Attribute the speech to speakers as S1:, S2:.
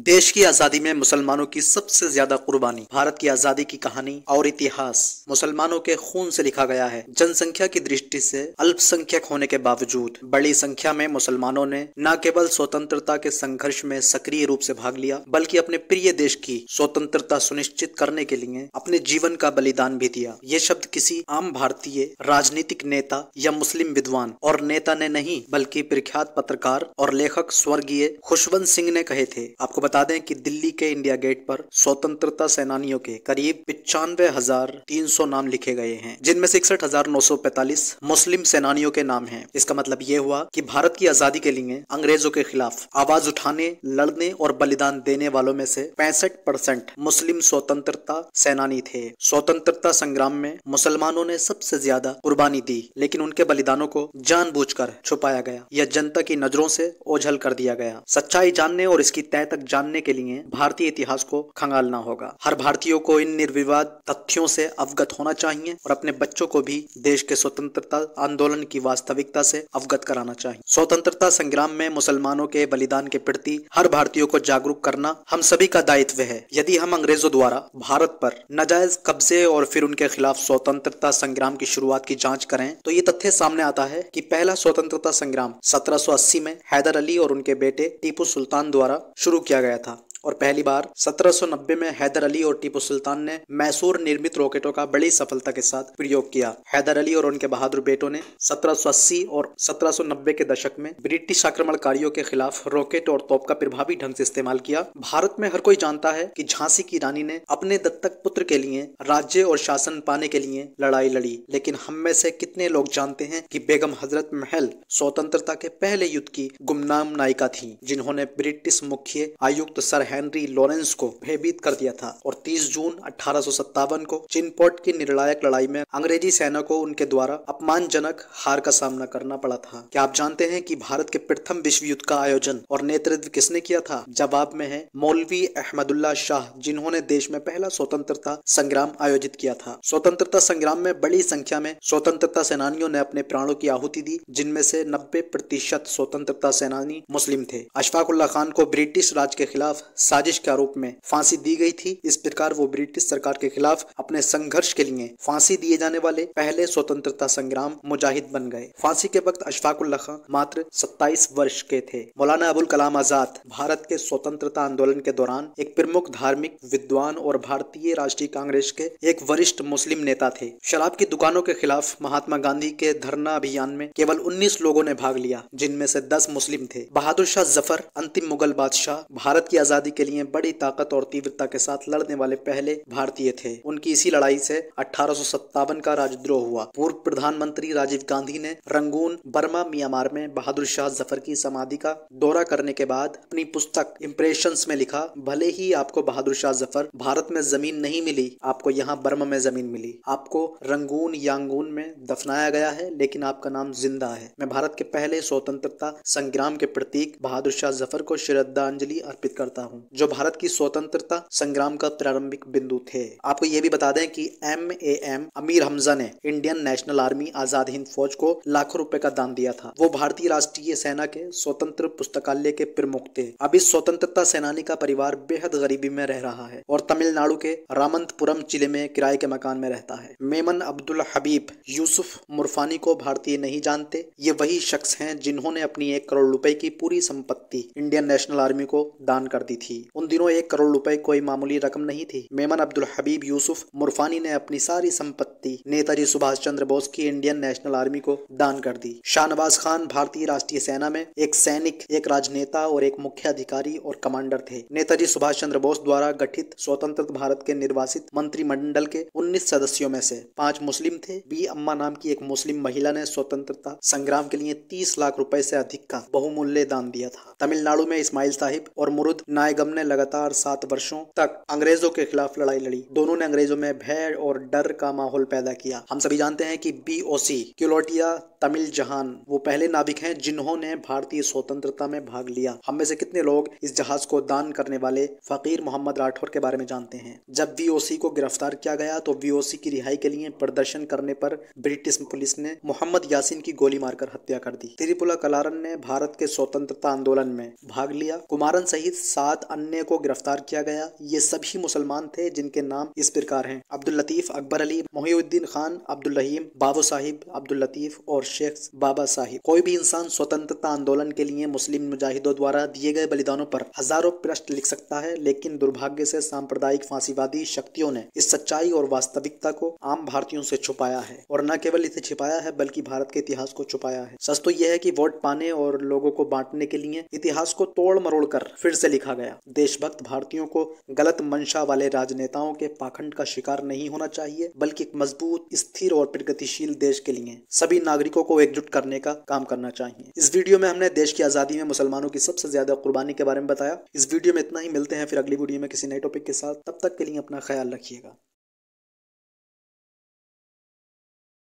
S1: देश की आज़ादी में मुसलमानों की सबसे ज्यादा कुर्बानी भारत की आज़ादी की कहानी और इतिहास मुसलमानों के खून से लिखा गया है जनसंख्या की दृष्टि से अल्पसंख्यक होने के बावजूद बड़ी संख्या में मुसलमानों ने न केवल स्वतंत्रता के संघर्ष में सक्रिय रूप से भाग लिया बल्कि अपने प्रिय देश की स्वतंत्रता सुनिश्चित करने के लिए अपने जीवन का बलिदान भी दिया ये शब्द किसी आम भारतीय राजनीतिक नेता या मुस्लिम विद्वान और नेता ने नहीं बल्कि प्रख्यात पत्रकार और लेखक स्वर्गीय खुशवंत सिंह ने कहे थे आपको बता दें कि दिल्ली के इंडिया गेट पर स्वतंत्रता सेनानियों के करीब पिचानवे हजार तीन सौ नाम लिखे गए हैं जिनमें से इकसठ हजार नौ सौ पैतालीस मुस्लिम सेनानियों के नाम हैं इसका मतलब ये हुआ कि भारत की आजादी के लिए अंग्रेजों के खिलाफ आवाज उठाने लड़ने और बलिदान देने वालों में से पैंसठ परसेंट मुस्लिम स्वतंत्रता सेनानी थे स्वतंत्रता संग्राम में मुसलमानों ने सबसे ज्यादा कुर्बानी दी लेकिन उनके बलिदानों को जान छुपाया गया या जनता की नजरों से ओझल कर दिया गया सच्चाई जानने और इसकी तय तक जानने के लिए भारतीय इतिहास को खंगालना होगा हर भारतीयों को इन निर्विवाद तथ्यों से अवगत होना चाहिए और अपने बच्चों को भी देश के स्वतंत्रता आंदोलन की वास्तविकता से अवगत कराना चाहिए स्वतंत्रता संग्राम में मुसलमानों के बलिदान के प्रति हर भारतीयों को जागरूक करना हम सभी का दायित्व है यदि हम अंग्रेजों द्वारा भारत पर नाजायज कब्जे और फिर उनके खिलाफ स्वतंत्रता संग्राम की शुरुआत की जाँच करें तो ये तथ्य सामने आता है की पहला स्वतंत्रता संग्राम सत्रह में हैदर अली और उनके बेटे टीपू सुल्तान द्वारा शुरू किया गया था और पहली बार 1790 में हैदर अली और टीपू सुल्तान ने मैसूर निर्मित रॉकेटों का बड़ी सफलता के साथ प्रयोग किया हैदर अली और उनके बहादुर बेटों ने 1780 और 1790 के दशक में ब्रिटिश आक्रमणकारियों के खिलाफ रॉकेट और तोप का प्रभावी ढंग से इस्तेमाल किया भारत में हर कोई जानता है कि झांसी की रानी ने अपने दत्तक पुत्र के लिए राज्य और शासन पाने के लिए लड़ाई लड़ी लेकिन हम में से कितने लोग जानते हैं कि बेगम हजरत महल स्वतंत्रता के पहले युद्ध की गुमनाम नायिका थी जिन्होंने ब्रिटिश मुख्य आयुक्त सर हेनरी लॉरेंस को भयभीत कर दिया था और 30 जून अठारह को चिनपोर्ट की निर्णायक लड़ाई में अंग्रेजी सेना को उनके द्वारा अपमानजनक हार का सामना करना पड़ा था क्या आप जानते हैं कि भारत के प्रथम विश्व युद्ध का आयोजन और नेतृत्व किसने किया था जवाब में है मौलवी अहमदुल्ला शाह जिन्होंने देश में पहला स्वतंत्रता संग्राम आयोजित किया था स्वतंत्रता संग्राम में बड़ी संख्या में स्वतंत्रता सेनानियों ने अपने प्राणों की आहुति दी जिनमें से नब्बे प्रतिशत स्वतंत्रता सेनानी मुस्लिम थे अशफाक उल्ला खान को ब्रिटिश राज के खिलाफ साजिश के आरोप में फांसी दी गई थी इस प्रकार वो ब्रिटिश सरकार के खिलाफ अपने संघर्ष के लिए फांसी दिए जाने वाले पहले स्वतंत्रता संग्राम मुजाहिद बन गए फांसी के वक्त अशफाकुल्ला खां मात्र 27 वर्ष के थे मौलाना अबुल कलाम आजाद भारत के स्वतंत्रता आंदोलन के दौरान एक प्रमुख धार्मिक विद्वान और भारतीय राष्ट्रीय कांग्रेस के एक वरिष्ठ मुस्लिम नेता थे शराब की दुकानों के खिलाफ महात्मा गांधी के धरना अभियान में केवल उन्नीस लोगों ने भाग लिया जिनमें से दस मुस्लिम थे बहादुर शाह जफर अंतिम मुगल बादशाह भारत की आजादी के लिए बड़ी ताकत और तीव्रता के साथ लड़ने वाले पहले भारतीय थे उनकी इसी लड़ाई से अठारह का राजद्रोह हुआ पूर्व प्रधानमंत्री राजीव गांधी ने रंगून बर्मा म्यांमार में बहादुर शाह जफर की समाधि का दौरा करने के बाद अपनी पुस्तक इम्प्रेशन में लिखा भले ही आपको बहादुर शाह जफर भारत में जमीन नहीं मिली आपको यहाँ बर्मा में जमीन मिली आपको रंगून यांगून में दफनाया गया है लेकिन आपका नाम जिंदा है मैं भारत के पहले स्वतंत्रता संग्राम के प्रतीक बहादुर शाह जफर को श्रद्धांजलि अर्पित करता हूँ जो भारत की स्वतंत्रता संग्राम का प्रारंभिक बिंदु थे आपको ये भी बता दें कि M A M Amir Hamza ने Indian National Army Azad Hind Fauj को लाखों रुपए का दान दिया था वो भारतीय राष्ट्रीय सेना के स्वतंत्र पुस्तकालय के प्रमुख थे अब इस स्वतंत्रता सेनानी का परिवार बेहद गरीबी में रह रहा है और तमिलनाडु के रामंतपुरम जिले में किराए के मकान में रहता है मेमन अब्दुल हबीब यूसुफ मुरफानी को भारतीय नहीं जानते ये वही शख्स हैं जिन्होंने अपनी एक करोड़ रुपए की पूरी संपत्ति इंडियन नेशनल आर्मी को दान कर दी थी थी उन दिनों एक करोड़ रुपए कोई मामूली रकम नहीं थी मेमन अब्दुल हबीब यूसुफ मुरफानी ने अपनी सारी संपत्ति नेताजी सुभाष चंद्र बोस की इंडियन नेशनल आर्मी को दान कर दी शाहनवाज खान भारतीय राष्ट्रीय सेना में एक सैनिक एक राजनेता और एक मुख्य अधिकारी और कमांडर थे नेताजी सुभाष चंद्र बोस द्वारा गठित स्वतंत्र भारत के निर्वासित मंत्रिमंडल के उन्नीस सदस्यों में से पांच मुस्लिम थे बी अम्मा नाम की एक मुस्लिम महिला ने स्वतंत्रता संग्राम के लिए तीस लाख रुपए से अधिक का बहुमूल्य दान दिया था तमिलनाडु में इस्माइल साहिब और मुरुद नायक नायगम ने लगातार सात वर्षों तक अंग्रेजों के खिलाफ लड़ाई लड़ी दोनों ने अंग्रेजों में भय और डर का माहौल पैदा किया हम सभी जानते हैं कि बीओसी क्यूलोटिया तमिल जहान वो पहले नाविक हैं जिन्होंने भारतीय स्वतंत्रता में भाग लिया हम में से कितने लोग इस जहाज को दान करने वाले फकीर मोहम्मद राठौर के बारे में जानते हैं जब वीओसी को गिरफ्तार किया गया तो वीओसी की रिहाई के लिए प्रदर्शन करने पर ब्रिटिश पुलिस ने मोहम्मद यासीन की गोली मारकर हत्या कर दी त्रिपुला कलारन ने भारत के स्वतंत्रता आंदोलन में भाग लिया कुमारन सहित सात सात अन्य को गिरफ्तार किया गया ये सभी मुसलमान थे जिनके नाम इस प्रकार हैं अब्दुल लतीफ अकबर अली मोहिउद्दीन खान अब्दुल रहीम बाबू साहिब अब्दुल लतीफ और शेख बाबा साहिब कोई भी इंसान स्वतंत्रता आंदोलन के लिए मुस्लिम मुजाहिदों द्वारा दिए गए बलिदानों पर हजारों प्रश्न लिख सकता है लेकिन दुर्भाग्य से सांप्रदायिक फांसीवादी शक्तियों ने इस सच्चाई और वास्तविकता को आम भारतीयों से छुपाया है और न केवल इसे छिपाया है बल्कि भारत के इतिहास को छुपाया है सच तो यह है कि वोट पाने और लोगों को बांटने के लिए इतिहास को तोड़ मरोड़ कर फिर से लिखा गया बताया देशभक्त भारतीयों को गलत मंशा वाले राजनेताओं के पाखंड का शिकार नहीं होना चाहिए बल्कि एक मजबूत स्थिर और प्रगतिशील देश के लिए सभी नागरिकों को एकजुट करने का काम करना चाहिए इस वीडियो में हमने देश की आजादी में मुसलमानों की सबसे ज्यादा कुर्बानी के बारे में बताया इस वीडियो में इतना ही मिलते हैं फिर अगली वीडियो में किसी नए टॉपिक के साथ तब तक के लिए अपना ख्याल रखिएगा